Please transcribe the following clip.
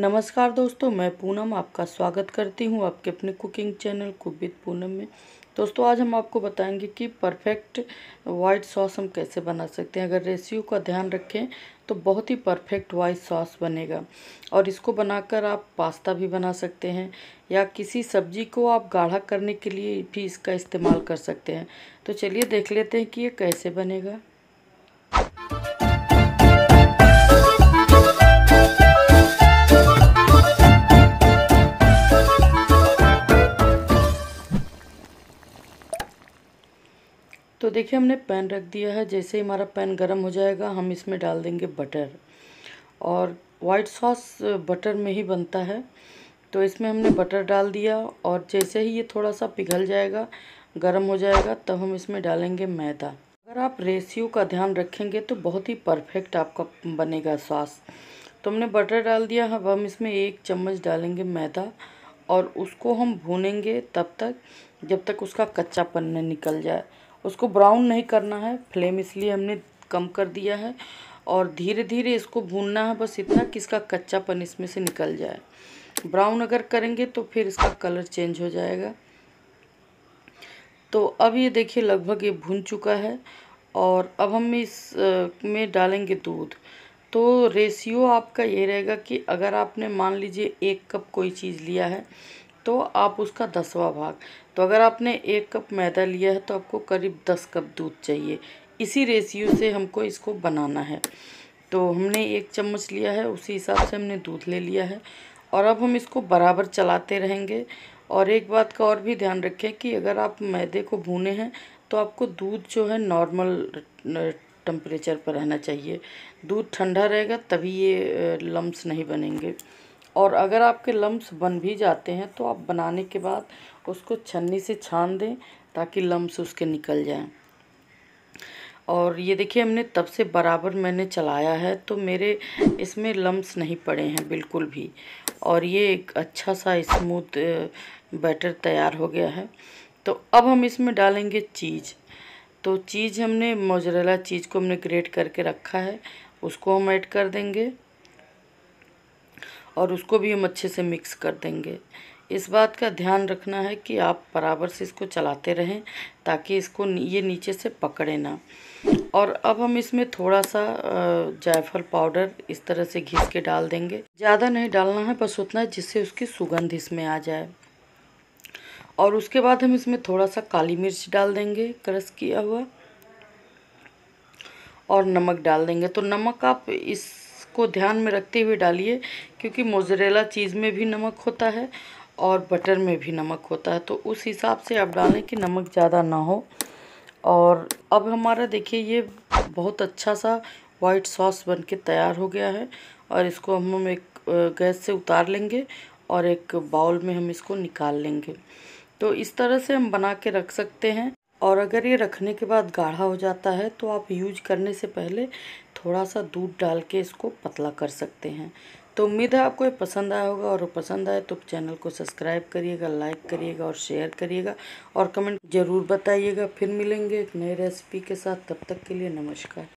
नमस्कार दोस्तों मैं पूनम आपका स्वागत करती हूँ आपके अपने cooking channel cook with Poonam में दोस्तों आज हम आपको बताएंगे कि परफेक्ट वाइट सॉस हम कैसे बना सकते हैं अगर रेसियो का ध्यान रखें तो बहुत ही परफेक्ट वाइट सॉस बनेगा और इसको बनाकर आप पास्ता भी बना सकते हैं या किसी सब्जी को आप गाढ़ा करने के लिए भी इसका इस्तेमाल कर सकते हैं तो चलिए देख लेते हैं कि ये कैसे बनेगा तो देखिए हमने पैन रख दिया है जैसे ही हमारा पैन गर्म हो जाएगा हम इसमें डाल देंगे बटर और वाइट सॉस बटर में ही बनता है तो इसमें हमने बटर डाल दिया और जैसे ही ये थोड़ा सा पिघल जाएगा गर्म हो जाएगा तब तो हम इसमें डालेंगे मैदा अगर आप रेशियो का ध्यान रखेंगे तो बहुत ही परफेक्ट आपका बनेगा सॉस तो हमने बटर डाल दिया अब हम इसमें एक चम्मच डालेंगे मैदा और उसको हम भूनेंगे तब तक जब तक उसका कच्चापन न निकल जाए उसको ब्राउन नहीं करना है फ्लेम इसलिए हमने कम कर दिया है और धीरे धीरे इसको भूनना है बस इतना कि इसका कच्चापन इसमें से निकल जाए ब्राउन अगर करेंगे तो फिर इसका कलर चेंज हो जाएगा तो अब ये देखिए लगभग ये भून चुका है और अब हम इस में डालेंगे दूध तो रेशियो आपका ये रहेगा कि अगर आपने मान लीजिए एक कप कोई चीज़ लिया है तो आप उसका दसवा भाग तो अगर आपने एक कप मैदा लिया है तो आपको करीब दस कप दूध चाहिए इसी रेशियो से हमको इसको बनाना है तो हमने एक चम्मच लिया है उसी हिसाब से हमने दूध ले लिया है और अब हम इसको बराबर चलाते रहेंगे और एक बात का और भी ध्यान रखें कि अगर आप मैदे को भूने हैं तो आपको दूध जो है नॉर्मल टम्परेचर पर रहना चाहिए दूध ठंडा रहेगा तभी ये लम्स नहीं बनेंगे और अगर आपके लम्ब्स बन भी जाते हैं तो आप बनाने के बाद उसको छन्नी से छान दें ताकि लम्ब उसके निकल जाएं और ये देखिए हमने तब से बराबर मैंने चलाया है तो मेरे इसमें लम्ब नहीं पड़े हैं बिल्कुल भी और ये एक अच्छा सा स्मूथ बैटर तैयार हो गया है तो अब हम इसमें डालेंगे चीज़ तो चीज़ हमने मोजरेला चीज़ को हमने ग्रेट करके रखा है उसको हम ऐड कर देंगे और उसको भी हम अच्छे से मिक्स कर देंगे इस बात का ध्यान रखना है कि आप बराबर से इसको चलाते रहें ताकि इसको ये नीचे से पकड़े ना और अब हम इसमें थोड़ा सा जायफल पाउडर इस तरह से घिस के डाल देंगे ज़्यादा नहीं डालना है बस उतना जिससे उसकी सुगंध इसमें आ जाए और उसके बाद हम इसमें थोड़ा सा काली मिर्च डाल देंगे क्रस किया हुआ और नमक डाल देंगे तो नमक आप इस को ध्यान में रखते हुए डालिए क्योंकि मोज़रेला चीज़ में भी नमक होता है और बटर में भी नमक होता है तो उस हिसाब से आप डालें कि नमक ज़्यादा ना हो और अब हमारा देखिए ये बहुत अच्छा सा वाइट सॉस बन के तैयार हो गया है और इसको हम एक गैस से उतार लेंगे और एक बाउल में हम इसको निकाल लेंगे तो इस तरह से हम बना के रख सकते हैं और अगर ये रखने के बाद गाढ़ा हो जाता है तो आप यूज करने से पहले थोड़ा सा दूध डाल के इसको पतला कर सकते हैं तो उम्मीद है आपको ये पसंद आया होगा और पसंद आए तो चैनल को सब्सक्राइब करिएगा लाइक करिएगा और शेयर करिएगा और कमेंट ज़रूर बताइएगा फिर मिलेंगे एक नई रेसिपी के साथ तब तक के लिए नमस्कार